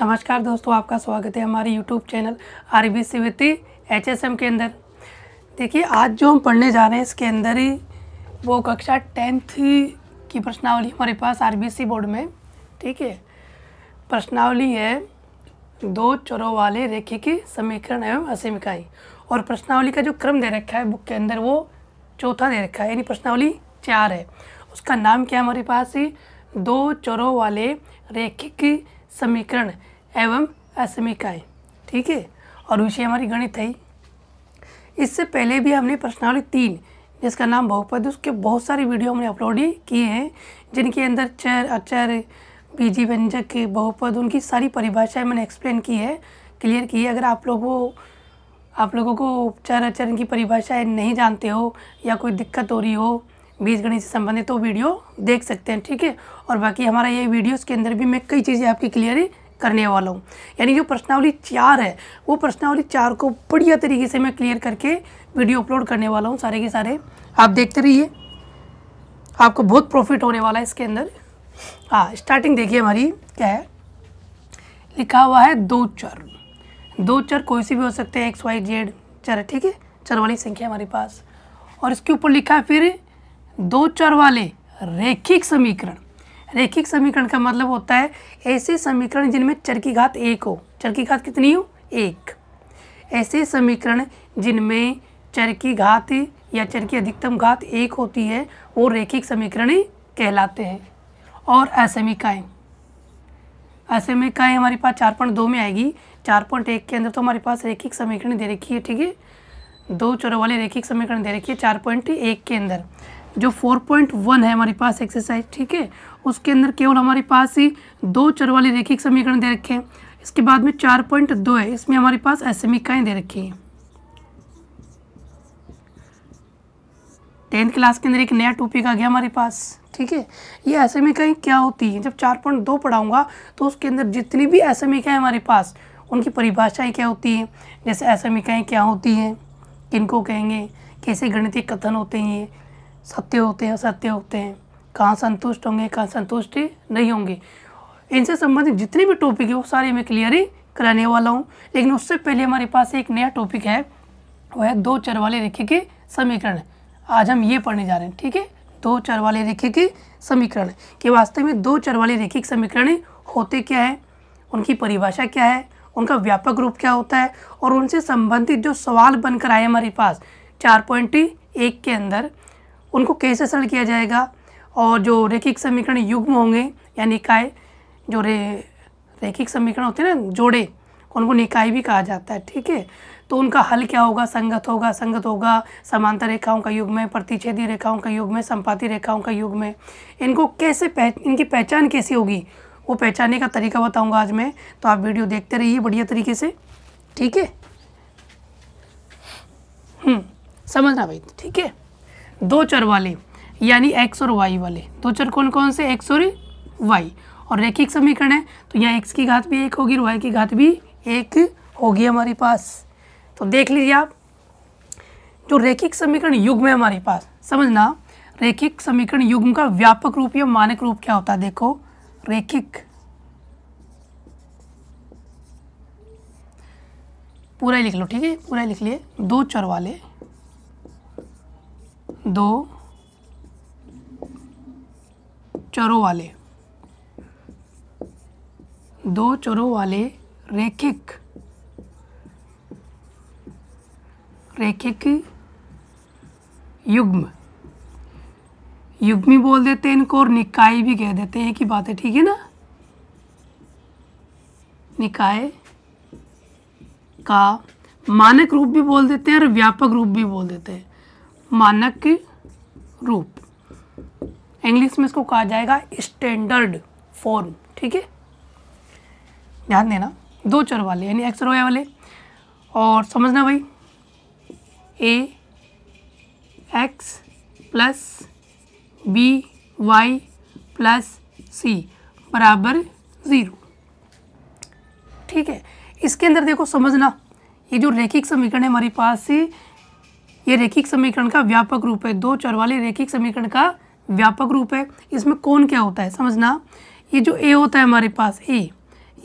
नमस्कार दोस्तों आपका स्वागत है हमारे YouTube channel R B C वित्ती एच एस एम के अंदर देखिए आज जो हम पढ़ने जा रहे हैं इसके अंदर ही वो कक्षा टेंथ की प्रश्नावली हमारे पास आर बी सी बोर्ड में ठीक है प्रश्नावली है दो चरों वाले की समीकरण एवं असीमिकाई और प्रश्नावली का जो क्रम दे रखा है बुक के अंदर वो चौथा दे रखा है यानी प्रश्नावली चार है उसका नाम क्या है हमारे पास ही दो चरों वाले रेखिक समीकरण एवं असमिकाएँ ठीक है और विषय हमारी गणित है इससे पहले भी हमने प्रश्नावली तीन जिसका नाम बहुपद उसके बहुत सारी वीडियो हमने अपलोड ही किए हैं जिनके अंदर चर अचर बीजी व्यंजक बहुपद उनकी सारी परिभाषाएं मैंने एक्सप्लेन की है क्लियर की है अगर आप लोग वो आप लोगों को उपचार अचर की परिभाषाएं नहीं जानते हो या कोई दिक्कत हो रही हो बीजगणित से संबंधित वो तो वीडियो देख सकते हैं ठीक है और बाकी हमारा ये वीडियोस के अंदर भी मैं कई चीज़ें आपकी क्लियर करने वाला हूँ यानी जो प्रश्नावली चार है वो प्रश्नावली चार को बढ़िया तरीके से मैं क्लियर करके वीडियो अपलोड करने वाला हूँ सारे के सारे आप देखते रहिए आपको बहुत प्रॉफिट होने वाला है इसके अंदर हाँ स्टार्टिंग देखिए हमारी क्या है लिखा हुआ है दो चर दो चर कोई से भी हो सकते हैं एक्स वाई जेड चर ठीक है चर वाली संख्या हमारे पास और इसके ऊपर लिखा है फिर दो चर वाले रेखिक समीकरण रेखिक समीकरण का मतलब होता है ऐसे समीकरण जिनमें चर की घात एक हो चर की घात कितनी हो एक ऐसे समीकरण जिनमें चर की घात या चर की अधिकतम घात एक होती है वो रेखिक समीकरण कहलाते हैं और असमिकाएँ असमिकाएँ हमारे पास चार पॉइंट दो में आएगी चार पॉइंट एक के अंदर तो हमारे पास रेखिक समीकरण दे रखी है ठीक है दो चरों वाले रेखिक समीकरण दे रखी है चार पॉइंट एक के अंदर जो 4.1 है हमारे पास एक्सरसाइज ठीक है उसके अंदर केवल हमारे पास ही दो चर वाले रेखिक समीकरण दे रखे हैं इसके बाद में 4.2 है इसमें हमारे पास असमिकाएँ दे रखी हैं टेंथ क्लास के अंदर एक नया टॉपिक आ गया हमारे पास ठीक है ये असमिकाएँ क्या होती हैं जब 4.2 पढ़ाऊँगा तो उसके अंदर जितनी भी असमिकाएँ हमारे पास उनकी परिभाषाएँ क्या होती हैं जैसे असमिकाएँ क्या होती हैं किनको कहेंगे कैसे गणितीय कथन होते हैं सत्य होते हैं असत्य होते हैं कहाँ संतुष्ट होंगे कहाँ संतुष्ट नहीं होंगे इनसे संबंधित जितने भी टॉपिक है वो सारे मैं क्लियर ही कराने वाला हूँ लेकिन उससे पहले हमारे पास एक नया टॉपिक है वो है दो चर वाले रेखे के समीकरण आज हम ये पढ़ने जा रहे हैं ठीक है दो चर वाले रेखे के समीकरण के वास्तव में दो चर वाले के समीकरण होते क्या है उनकी परिभाषा क्या है उनका व्यापक रूप क्या होता है और उनसे संबंधित जो सवाल बनकर आए हमारे पास चार पॉइंट एक के अंदर उनको कैसे सरल किया जाएगा और जो रेखिक समीकरण युग्म होंगे या निकाय जो रे रेखिक समीकरण होते हैं ना जोड़े उनको निकाय भी कहा जाता है ठीक है तो उनका हल क्या होगा संगत होगा संगत होगा समांतर रेखाओं का युग में प्रतिच्छेदी रेखाओं का युग में संपाति रेखाओं का युग में इनको कैसे पह, इनकी पहचान कैसी होगी वो पहचानने का तरीका बताऊंगा आज मैं तो आप वीडियो देखते रहिए बढ़िया तरीके से ठीक है हम्म, समझना भाई ठीक है दो चर वाले यानी एक्स और वाई वाले दो चर कौन कौन से एक्स और वाई और रैखिक समीकरण है तो यहाँ एक्स की घात भी एक होगी और y की घात भी एक होगी हमारे पास तो देख लीजिए आप जो रैखिक समीकरण युग्म है हमारे पास समझना रैखिक समीकरण युग्म का व्यापक रूप या मानक रूप क्या होता है देखो रैखिक पूरा ही लिख लो ठीक है पूरा ही लिख लिए दो चर वाले दो चरों वाले दो चरों वाले रेखिक रेखिक युग्म युग्मी बोल देते हैं इनको और निकाय भी कह देते हैं कि बात है ठीक है ना निकाय का मानक रूप भी बोल देते हैं और व्यापक रूप भी बोल देते हैं मानक रूप इंग्लिश में इसको कहा जाएगा स्टैंडर्ड फॉर्म ठीक है ध्यान देना दो चर वाले यानी एक्स वाले और समझना भाई A X plus B Y plus C बराबर ज़ीरो ठीक है इसके अंदर देखो समझना ये जो रेखिक समीकरण है हमारे पास ये रेखिक समीकरण का व्यापक रूप है दो चर वाले रेखिक समीकरण का व्यापक रूप है इसमें कौन क्या होता है समझना ये जो ए होता है हमारे पास ए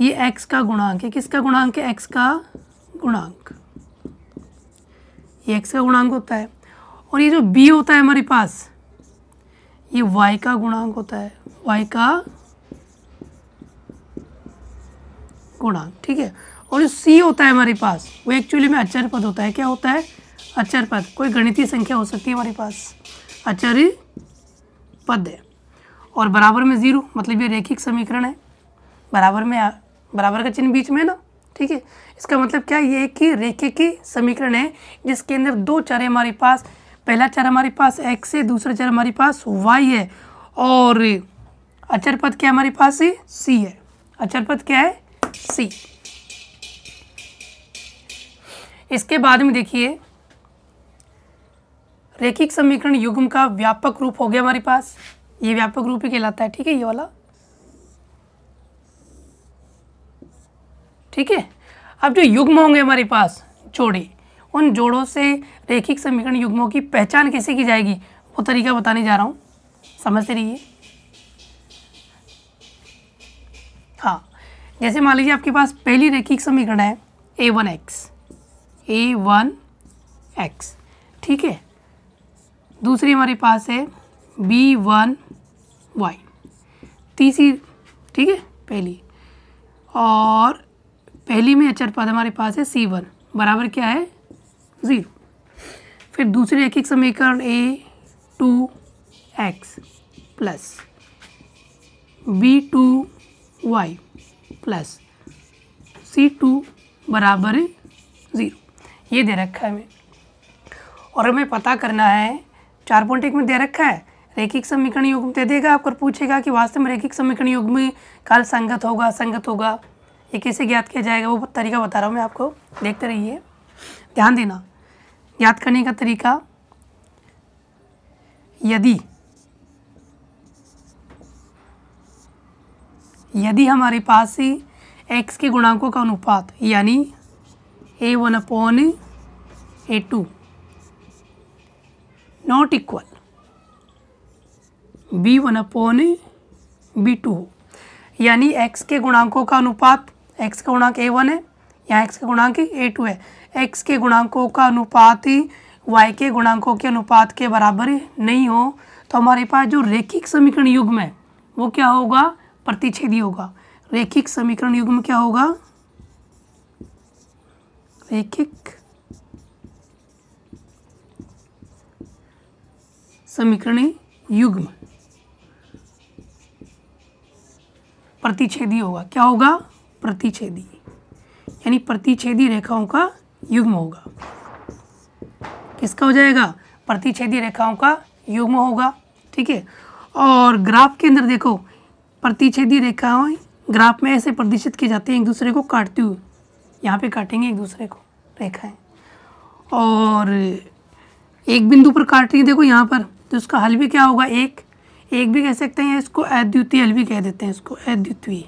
ये एक्स का गुणांक है किसका गुणांक है एक्स का गुणांक ये एक्स का गुणांक होता है और ये जो बी होता है हमारे पास ये वाई का गुणांक होता है वाई का गुणांक ठीक है और जो सी होता है हमारे पास वो एक्चुअली में अचर पद होता है क्या होता है अचर पद कोई गणितीय संख्या हो सकती है हमारे पास अचर पद है और बराबर में ज़ीरो मतलब ये रेखिक समीकरण है बराबर में बराबर का चिन्ह बीच में ना ठीक है इसका मतलब क्या ये कि रेखे की समीकरण है जिसके अंदर दो चर है हमारे पास पहला चर हमारे पास एक्स है दूसरा चर हमारे पास वाई है और अचर पद क्या हमारे पास है सी है अचर पद क्या है सी इसके बाद में देखिए रेखिक समीकरण युग्म का व्यापक रूप हो गया हमारे पास ये व्यापक रूप ही कहलाता है ठीक है ये वाला ठीक है अब जो युग्म होंगे हमारे पास जोड़े उन जोड़ों से रेखिक समीकरण युग्मों की पहचान कैसे की जाएगी वो तरीका बताने जा रहा हूँ समझते रहिए हाँ जैसे मान लीजिए आपके पास पहली रेखिक समीकरण है A one X A one X ठीक है दूसरी हमारे पास है बी वन वाई तीसरी ठीक है पहली और पहली में अचर पद हमारे पास है सी वन बराबर क्या है ज़ीरो फिर दूसरे एक एक समीकरण A two X plus B two Y plus C two बराबर ज़ीरो ये दे रखा है हमें और हमें पता करना है चार पॉइंट एक में दे रखा है रेखिक समीकरण युग्म दे देगा आपको पूछेगा कि वास्तव में रेखिक समीकरण युग में काल संगत होगा संगत होगा ये कैसे ज्ञात किया जाएगा वो तरीका बता रहा हूँ मैं आपको देखते रहिए ध्यान देना ज्ञात करने का तरीका यदि यदि हमारे पास ही एक्स के गुणांकों का अनुपात यानी A one upon A two not equal B one upon B two यानी एक्स के गुणांकों का अनुपात एक्स का गुणांक ए वन है या एक्स का गुणांक ए टू है एक्स के गुणांकों का अनुपात ही वाई के गुणांकों के अनुपात के बराबर नहीं हो तो हमारे पास जो रेखिक समीकरण युग्म है वो क्या होगा प्रतिच्छेदी होगा रेखिक समीकरण युग्म क्या होगा रेखिक समीकरण युग्म प्रतिच्छेदी होगा क्या होगा प्रतिच्छेदी यानी प्रतिच्छेदी रेखाओं का युग्म होगा किसका हो जाएगा प्रतिच्छेदी रेखाओं का युग्म होगा ठीक है और ग्राफ के अंदर देखो प्रतिच्छेदी रेखाएं ग्राफ में ऐसे प्रदर्शित किए जाते हैं एक दूसरे को काटते हुए यहाँ पे काटेंगे एक दूसरे को रेखाएं और एक बिंदु पर काट रही है देखो यहाँ पर तो इसका हल भी क्या होगा एक एक भी कह सकते हैं इसको अद्वितीय हल भी कह देते हैं इसको अद्वितीय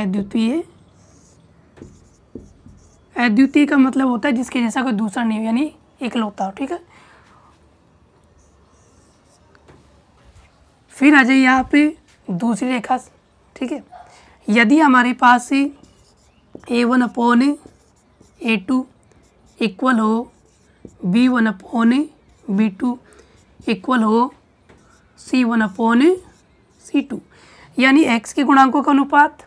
अद्वितीय अद्वितीय का मतलब होता है जिसके जैसा कोई दूसरा नहीं यानी इकलौता हो ठीक है फिर आ जाइए यहाँ पे दूसरी रेखा ठीक है यदि हमारे पास A one upon A two equal हो B one upon A B two equal हो C one upon A C two यानी एक्स के गुणांकों का अनुपात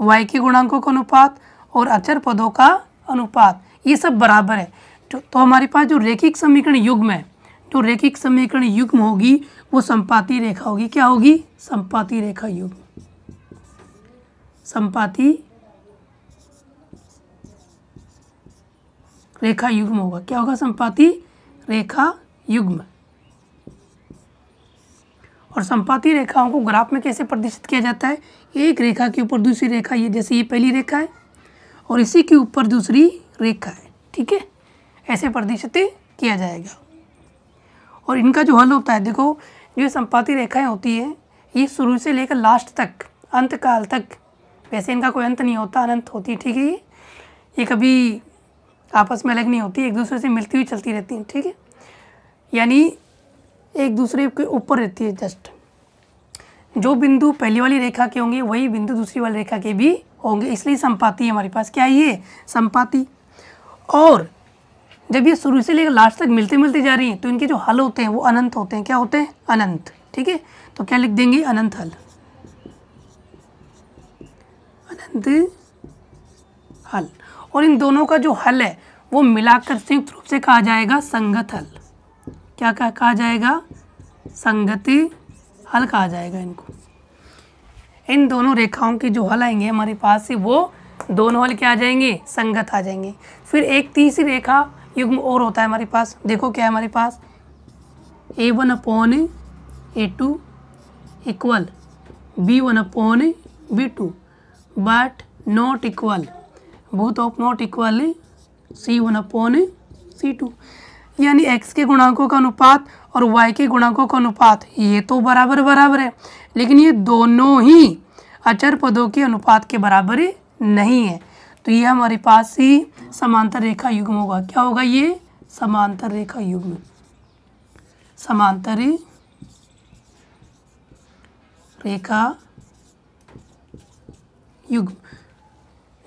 वाई के गुणांकों का अनुपात और अचर पदों का अनुपात ये सब बराबर है जो तो, तो हमारे पास जो रेखिक समीकरण युग्म है जो रेखिक समीकरण युग्म होगी वो संपाति रेखा होगी क्या होगी संपाति रेखा युग्म संपाती रेखा युग्म होगा क्या होगा संपाति रेखा युग्म और संपाति रेखाओं को ग्राफ में कैसे प्रदर्शित किया जाता है एक रेखा के ऊपर दूसरी रेखा ये जैसे ये पहली रेखा है और इसी के ऊपर दूसरी रेखा है ठीक है ऐसे प्रदर्शित किया जाएगा और इनका जो हल होता है देखो जो संपाति रेखाएं होती है ये शुरू से लेकर लास्ट तक अंत काल तक वैसे इनका कोई अंत नहीं होता अनंत होती ठीक है ये ये कभी आपस में अलग नहीं होती एक दूसरे से मिलती हुई चलती रहती हैं ठीक है यानी एक दूसरे के ऊपर रहती है जस्ट जो बिंदु पहली वाली रेखा के होंगे वही बिंदु दूसरी वाली रेखा के भी होंगे इसलिए संपाति हमारे पास क्या ये संपाति और जब ये शुरू से लेकर लास्ट तक मिलते मिलते जा रही हैं तो इनके जो हल होते हैं वो अनंत होते हैं क्या होते हैं अनंत ठीक है तो क्या लिख देंगे अनंत हल अनंत हल और इन दोनों का जो हल है वो मिलाकर संयुक्त रूप से कहा जाएगा संगत हल क्या कहा, कहा जाएगा संगति हल कहा जाएगा इनको इन दोनों रेखाओं के जो हल आएंगे हमारे पास से वो दोनों हल क्या आ जाएंगे संगत आ जाएंगे फिर एक तीसरी रेखा युग्म और होता है हमारे पास देखो क्या है हमारे पास A one upon A two equal B one upon B two but not equal both of not equally C one upon C two यानी x के गुणांकों का अनुपात और y के गुणांकों का अनुपात ये तो बराबर बराबर है लेकिन ये दोनों ही अचर पदों के अनुपात के बराबर नहीं है तो ये हमारे पास ही समांतर रेखा युग्म होगा क्या होगा ये समांतर रेखा युग्म समांतर रेखा युग्म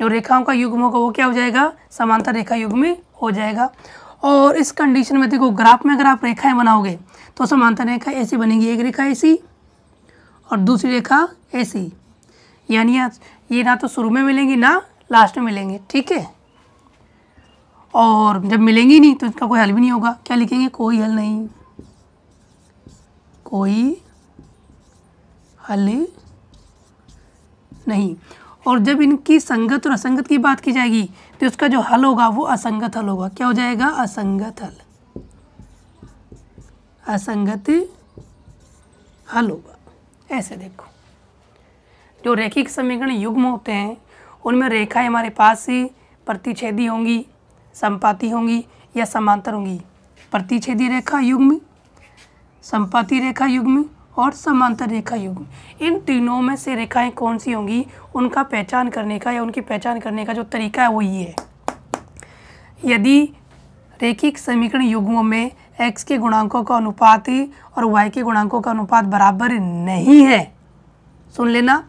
जो तो रेखाओं का युग्म होगा वो क्या हो जाएगा समांतर रेखा युग्म हो जाएगा और इस कंडीशन में देखो ग्राफ में अगर आप रेखाएं बनाओगे तो समांतर रेखा ऐसी बनेगी एक रेखा ऐसी और दूसरी रेखा ऐसी यानी ये ना तो शुरू में मिलेंगी ना लास्ट में मिलेंगे ठीक है और जब मिलेंगी नहीं तो इसका कोई हल भी नहीं होगा क्या लिखेंगे कोई हल नहीं कोई हल नहीं और जब इनकी संगत और असंगत की बात की जाएगी तो उसका जो हल होगा वो असंगत हल होगा क्या हो जाएगा असंगत हल असंगत हल होगा ऐसे देखो जो रेखिक समीकरण युग्म होते हैं उनमें रेखाएं हमारे पास ही प्रतिच्छेदी होंगी संपाती होंगी या समांतर होंगी प्रतिच्छेदी रेखा युग्म संपाती रेखा युग्म और समांतर रेखा युग इन तीनों में से रेखाएं कौन सी होंगी उनका पहचान करने का या उनकी पहचान करने का जो तरीका है वो ये है यदि रेखिक समीकरण युग्मों में x के गुणांकों का अनुपात और y के गुणांकों का अनुपात बराबर नहीं है सुन लेना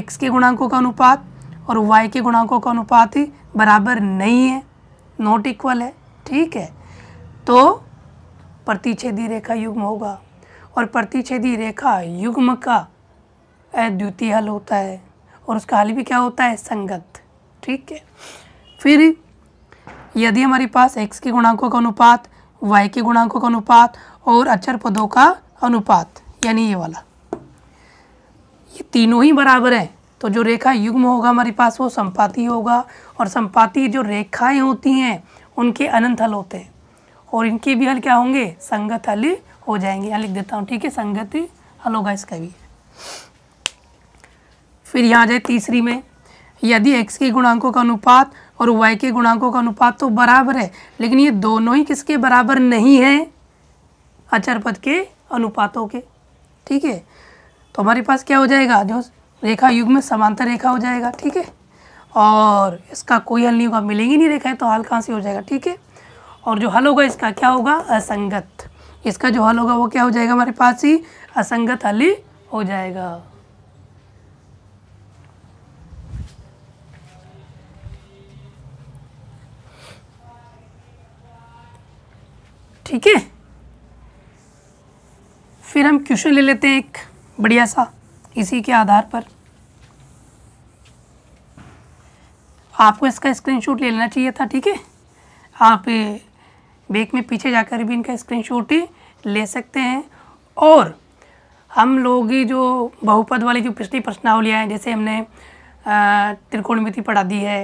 x के गुणांकों का अनुपात और y के गुणांकों का अनुपात बराबर नहीं है नॉट इक्वल है ठीक है तो प्रतिच्छेदी रेखा युग्म होगा और प्रतिच्छेदी रेखा युग्म का अद्वितीय हल होता है और उसका हल भी क्या होता है संगत ठीक है फिर यदि हमारे पास एक्स के गुणांकों का अनुपात वाई के गुणांकों का अनुपात और अचर पदों का अनुपात यानी ये वाला ये तीनों ही बराबर हैं तो जो रेखा युग्म होगा हमारे पास वो संपाती होगा और संपाती जो रेखाएं होती हैं उनके अनंत हल होते हैं और इनके भी हल क्या होंगे संगत हल हो जाएंगे यहाँ लिख देता हूँ ठीक है संगति हल होगा इसका भी फिर यहाँ जाए तीसरी में यदि एक्स के गुणांकों का अनुपात और वाई के गुणांकों का अनुपात तो बराबर है लेकिन ये दोनों ही किसके बराबर नहीं है अचर पद के अनुपातों के ठीक है तो हमारे पास क्या हो जाएगा जो रेखा युग में समांतर रेखा हो जाएगा ठीक है और इसका कोई हल नहीं होगा मिलेंगी नहीं रेखा है तो हल कहाँ से हो जाएगा ठीक है और जो हल होगा इसका क्या होगा असंगत इसका जो हल होगा वो क्या हो जाएगा हमारे पास ही असंगत हल ही हो जाएगा ठीक है फिर हम क्वेश्चन ले लेते हैं एक बढ़िया सा इसी के आधार पर आपको इसका स्क्रीनशॉट ले लेना चाहिए था ठीक है आप बैक में पीछे जाकर भी इनका स्क्रीनशॉट ही ले सकते हैं और हम लोग जो बहुपद वाली जो पिछली प्रश्नावलियाँ हैं जैसे हमने त्रिकोणमिति पढ़ा दी है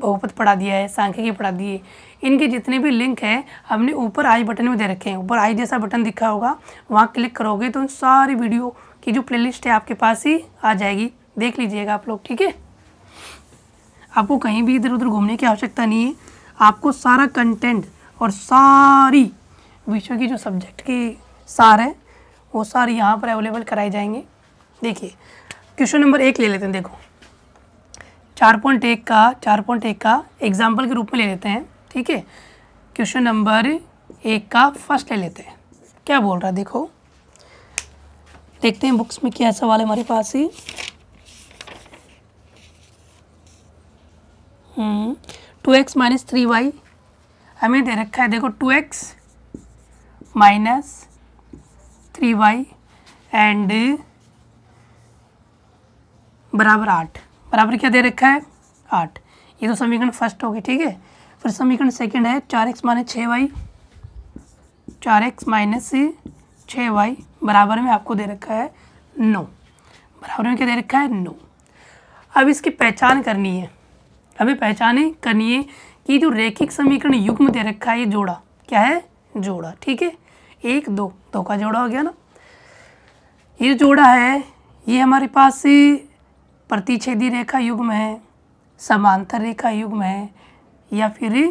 बहुपद पढ़ा दिया है सांख्यिकी पढ़ा दी है इनके जितने भी लिंक हैं हमने ऊपर आई बटन में दे रखे हैं ऊपर आई जैसा बटन दिखा होगा वहाँ क्लिक करोगे तो उन सारी वीडियो की जो प्लेलिस्ट है आपके पास ही आ जाएगी देख लीजिएगा आप लोग ठीक है आपको कहीं भी इधर उधर घूमने की आवश्यकता नहीं है आपको सारा कंटेंट और सारी विषय की जो सब्जेक्ट के सार हैं वो सारे यहाँ पर अवेलेबल कराए जाएंगे देखिए क्वेश्चन नंबर एक ले लेते हैं देखो चार पॉइंट एक का चार पॉइंट एक का एग्जाम्पल के रूप में ले लेते हैं ठीक है क्वेश्चन नंबर एक का फर्स्ट ले लेते हैं क्या बोल रहा है देखो देखते हैं बुक्स में क्या सवाल है हमारे पास ही two X minus three Y हमें दे रखा है देखो two X minus three Y and बराबर आठ बराबर क्या दे रखा है आठ ये तो समीकरण फर्स्ट हो गया ठीक है फिर समीकरण सेकंड है चार एक्स माइनस छः वाई चार एक्स माइनस छः वाई बराबर में आपको दे रखा है नौ बराबर में क्या दे रखा है नौ अब इसकी पहचान करनी है हमें पहचान करनी है कि जो रेखिक समीकरण युग्म दे रखा है ये जोड़ा क्या है जोड़ा ठीक है एक दो दो का जोड़ा हो गया ना ये जोड़ा है ये हमारे पास प्रतिच्छेदी रेखा युग्म है समांतर रेखा युग्म है या फिर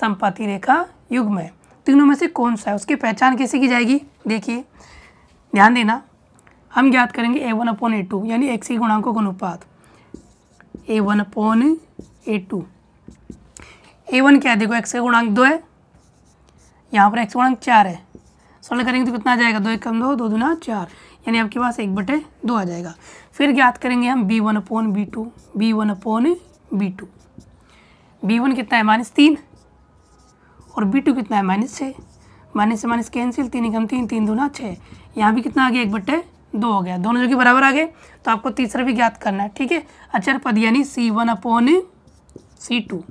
संपाति रेखा युग्म है तीनों तो में से कौन सा है उसकी पहचान कैसे की जाएगी देखिए ध्यान देना हम ज्ञात करेंगे A one upon A two यानी एक्सी गुणांकों का अनुपात A one upon A two A one क्या है देखो एक्स का गुणांक दो है यहाँ पर एक्स गुणांक चार है सोल्व करेंगे तो कितना आ जाएगा दो एक कम दो दो दूना चार यानी आपके पास एक बटे दो आ जाएगा फिर ज्ञात करेंगे हम B one upon B two B one upon B two B one कितना है माइनस तीन और बी टू कितना है माइनस छः माइनस से माइनस कैंसिल तीन एकम तीन तीन दुना छः यहाँ भी कितना आ गया एक बटे दो हो गया दोनों जो कि बराबर आ गए तो आपको तीसरा भी ज्ञात करना है ठीक है अचर पद यानी C one upon C two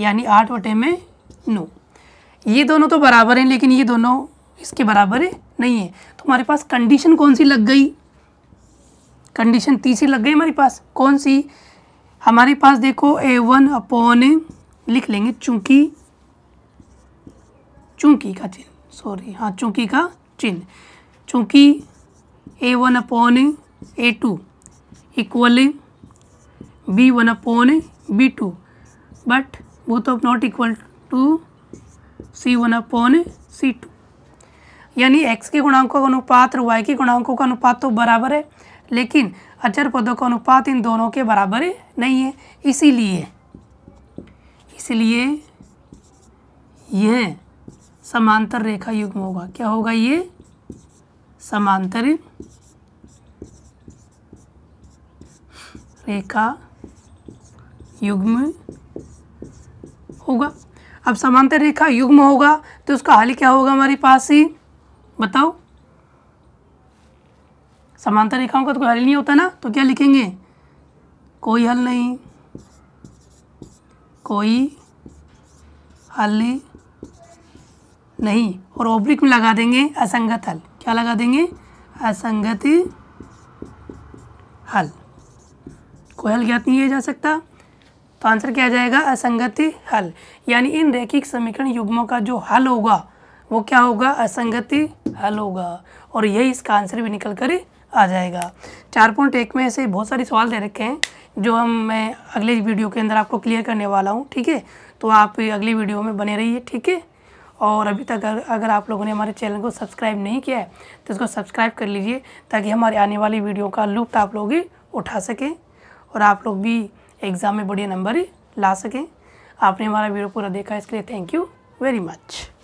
यानी आठ बटे में नौ ये दोनों तो बराबर हैं लेकिन ये दोनों इसके बराबर है नहीं है तो हमारे पास कंडीशन कौन सी लग गई कंडीशन तीसरी लग गई हमारे पास कौन सी हमारे पास देखो ए वन अपॉन लिख लेंगे चूंकि चूंकि का चिन्ह सॉरी हाँ चूंकि का चिन्ह चूंकि A one upon A two equal B one upon B two but both of not equal to C one upon C two यानी x के गुणांकों का अनुपात और y के गुणांकों का अनुपात तो बराबर है लेकिन अचर पदों का अनुपात इन दोनों के बराबर नहीं है इसीलिए इसलिए यह समांतर रेखा युग्म होगा क्या होगा ये समांतर रेखा युग्म होगा अब समांतर रेखा युग्म होगा तो उसका हल क्या होगा हमारे पास ही बताओ समांतर रेखाओं का तो कोई हल नहीं होता ना तो क्या लिखेंगे कोई हल नहीं कोई हल नहीं और ओब्रिक में लगा देंगे असंगत हल क्या लगा देंगे असंगत हल कोई हल ज्ञात नहीं किया जा सकता तो आंसर क्या आ जाएगा असंगति हल यानी इन रैखिक समीकरण युग्मों का जो हल होगा वो क्या होगा असंगति हल होगा और यही इसका आंसर भी निकल कर आ जाएगा चार पॉइंट एक में ऐसे बहुत सारे सवाल दे रखे हैं जो हम मैं अगले वीडियो के अंदर आपको क्लियर करने वाला हूँ ठीक है तो आप अगली वीडियो में बने रहिए ठीक है और अभी तक अगर आप लोगों ने हमारे चैनल को सब्सक्राइब नहीं किया है तो इसको सब्सक्राइब कर लीजिए ताकि हमारे आने वाली वीडियो का लुप्त आप लोग उठा सकें और आप लोग भी एग्ज़ाम में बढ़िया नंबर ला सकें आपने हमारा वीडियो पूरा देखा इसके लिए थैंक यू वेरी मच